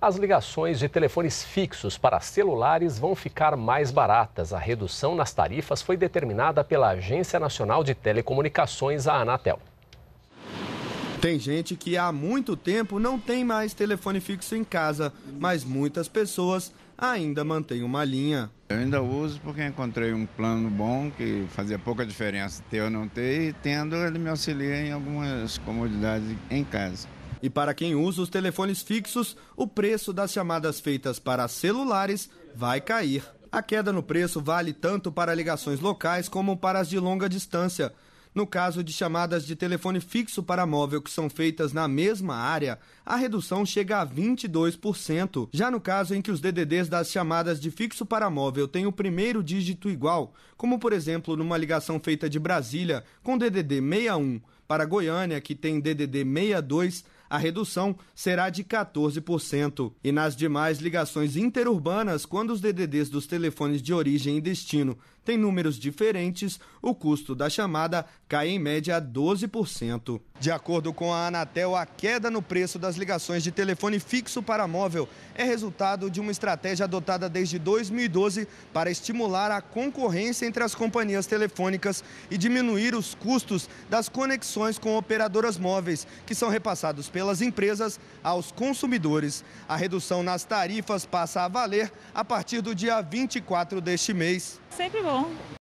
As ligações de telefones fixos para celulares vão ficar mais baratas. A redução nas tarifas foi determinada pela Agência Nacional de Telecomunicações, a Anatel. Tem gente que há muito tempo não tem mais telefone fixo em casa, mas muitas pessoas ainda mantêm uma linha. Eu ainda uso porque encontrei um plano bom que fazia pouca diferença ter ou não ter, e tendo ele me auxilia em algumas comodidades em casa. E para quem usa os telefones fixos, o preço das chamadas feitas para celulares vai cair. A queda no preço vale tanto para ligações locais como para as de longa distância. No caso de chamadas de telefone fixo para móvel que são feitas na mesma área, a redução chega a 22%. Já no caso em que os DDDs das chamadas de fixo para móvel têm o primeiro dígito igual, como por exemplo numa ligação feita de Brasília com DDD 61 para Goiânia, que tem DDD 62, a redução será de 14%. E nas demais ligações interurbanas, quando os DDDs dos telefones de origem e destino têm números diferentes, o custo da chamada cai em média a 12%. De acordo com a Anatel, a queda no preço das ligações de telefone fixo para móvel é resultado de uma estratégia adotada desde 2012 para estimular a concorrência entre as companhias telefônicas e diminuir os custos das conexões com operadoras móveis, que são repassados pelas empresas aos consumidores. A redução nas tarifas passa a valer a partir do dia 24 deste mês. Sempre bom.